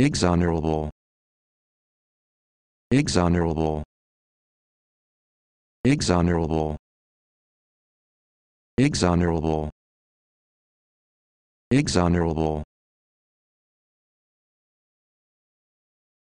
exonerable exonerable exonerable exonerable exonerable